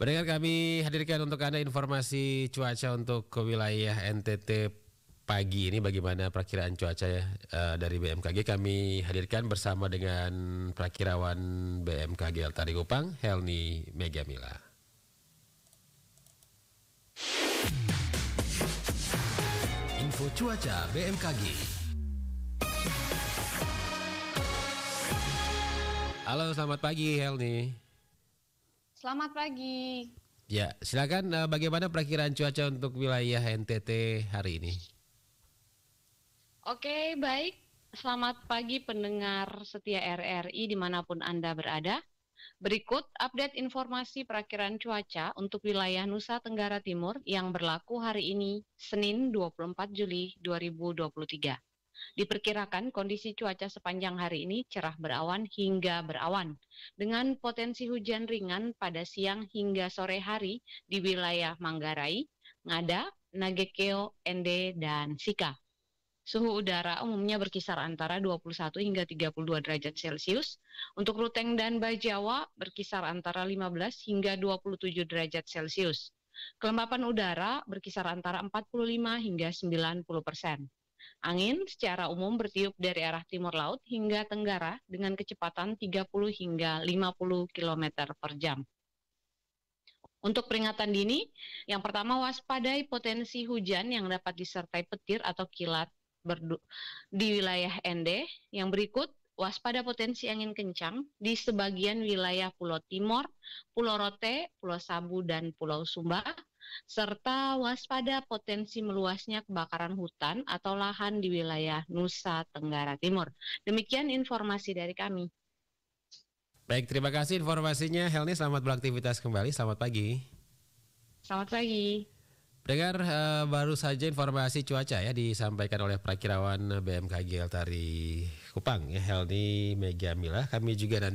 Mendengar kami hadirkan untuk Anda informasi cuaca untuk ke wilayah NTT pagi ini bagaimana perkiraan cuaca ya uh, dari BMKG kami hadirkan bersama dengan prakirawan BMKG Altari Kupang Helni Megamila. Info cuaca BMKG. Halo, selamat pagi Helni. Selamat pagi. Ya, silakan eh, bagaimana perkiraan cuaca untuk wilayah NTT hari ini? Oke, baik. Selamat pagi pendengar setia RRI dimanapun Anda berada. Berikut update informasi perakhiran cuaca untuk wilayah Nusa Tenggara Timur yang berlaku hari ini, Senin 24 Juli 2023. Diperkirakan kondisi cuaca sepanjang hari ini cerah berawan hingga berawan, dengan potensi hujan ringan pada siang hingga sore hari di wilayah Manggarai, Ngada, Nagekeo, Ende, dan Sika. Suhu udara umumnya berkisar antara 21 hingga 32 derajat Celcius. Untuk Ruteng dan Bajawa berkisar antara 15 hingga 27 derajat Celcius. Kelembapan udara berkisar antara 45 hingga 90 persen. Angin secara umum bertiup dari arah timur laut hingga tenggara dengan kecepatan 30 hingga 50 km per jam. Untuk peringatan dini, yang pertama waspadai potensi hujan yang dapat disertai petir atau kilat di wilayah ND. Yang berikut, waspada potensi angin kencang di sebagian wilayah Pulau Timur, Pulau Rote, Pulau Sabu, dan Pulau Sumba, serta waspada potensi meluasnya kebakaran hutan atau lahan di wilayah Nusa Tenggara Timur. Demikian informasi dari kami. Baik, terima kasih informasinya. Helni, selamat beraktivitas kembali. Selamat pagi. Selamat pagi. Dengar uh, eh, baru saja informasi cuaca ya disampaikan oleh prakirawan BMKG Altari Kupang ya Helni Megamila. Kami juga nanti